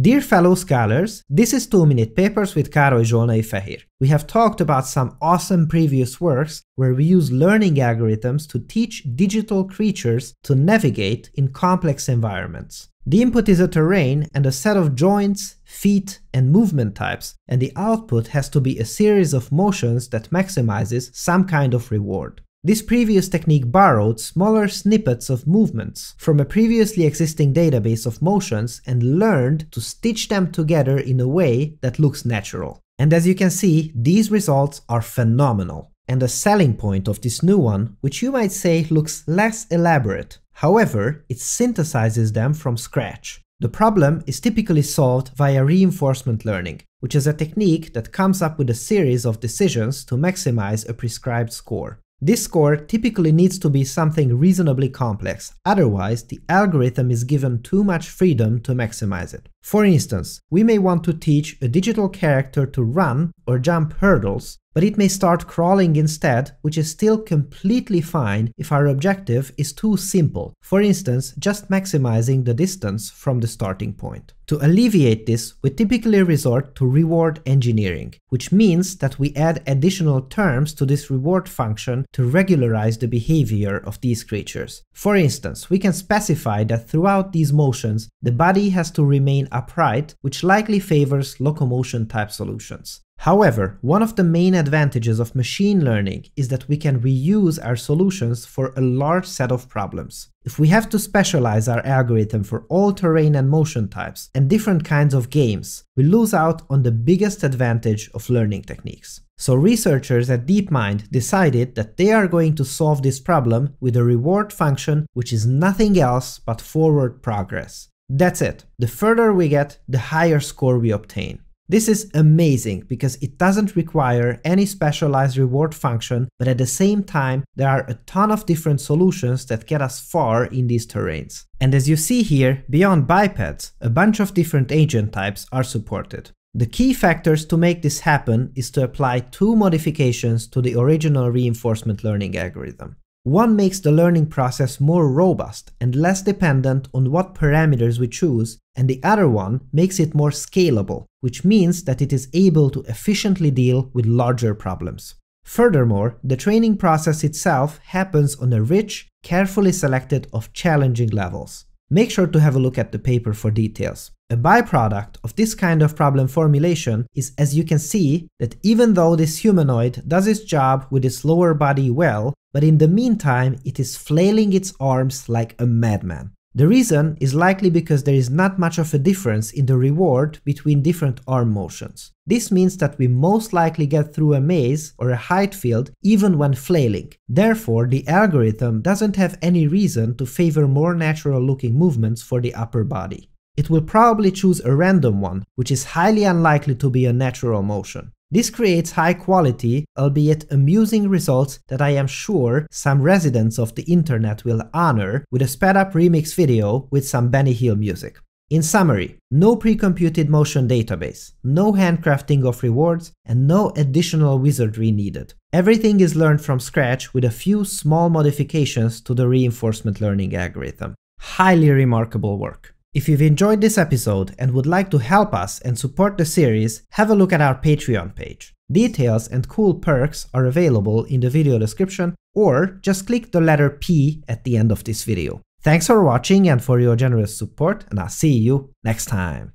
Dear fellow scholars, this is 2 Minute Papers with Károly Zsolnai Fehér. We have talked about some awesome previous works where we use learning algorithms to teach digital creatures to navigate in complex environments. The input is a terrain and a set of joints, feet, and movement types, and the output has to be a series of motions that maximizes some kind of reward. This previous technique borrowed smaller snippets of movements from a previously existing database of motions and learned to stitch them together in a way that looks natural. And as you can see, these results are phenomenal. And a selling point of this new one, which you might say looks less elaborate. However, it synthesizes them from scratch. The problem is typically solved via reinforcement learning, which is a technique that comes up with a series of decisions to maximize a prescribed score. This score typically needs to be something reasonably complex, otherwise the algorithm is given too much freedom to maximize it. For instance, we may want to teach a digital character to run or jump hurdles, but it may start crawling instead, which is still completely fine if our objective is too simple, for instance just maximizing the distance from the starting point. To alleviate this, we typically resort to reward engineering, which means that we add additional terms to this reward function to regularize the behavior of these creatures. For instance, we can specify that throughout these motions, the body has to remain upright, which likely favors locomotion type solutions. However, one of the main advantages of machine learning is that we can reuse our solutions for a large set of problems. If we have to specialize our algorithm for all terrain and motion types and different kinds of games, we lose out on the biggest advantage of learning techniques. So researchers at DeepMind decided that they are going to solve this problem with a reward function which is nothing else but forward progress. That's it. The further we get, the higher score we obtain. This is amazing because it doesn't require any specialized reward function, but at the same time, there are a ton of different solutions that get us far in these terrains. And as you see here, beyond bipeds, a bunch of different agent types are supported. The key factors to make this happen is to apply two modifications to the original reinforcement learning algorithm. One makes the learning process more robust and less dependent on what parameters we choose, and the other one makes it more scalable, which means that it is able to efficiently deal with larger problems. Furthermore, the training process itself happens on a rich, carefully selected of challenging levels. Make sure to have a look at the paper for details. A byproduct of this kind of problem formulation is, as you can see, that even though this humanoid does its job with its lower body well, but in the meantime it is flailing its arms like a madman. The reason is likely because there is not much of a difference in the reward between different arm motions. This means that we most likely get through a maze or a height field even when flailing. Therefore, the algorithm doesn't have any reason to favor more natural looking movements for the upper body. It will probably choose a random one, which is highly unlikely to be a natural motion. This creates high quality, albeit amusing results that I am sure some residents of the internet will honor with a sped up remix video with some Benny Hill music. In summary, no pre-computed motion database, no handcrafting of rewards, and no additional wizardry needed. Everything is learned from scratch with a few small modifications to the reinforcement learning algorithm. Highly remarkable work. If you've enjoyed this episode and would like to help us and support the series, have a look at our Patreon page. Details and cool perks are available in the video description or just click the letter P at the end of this video. Thanks for watching and for your generous support and I'll see you next time.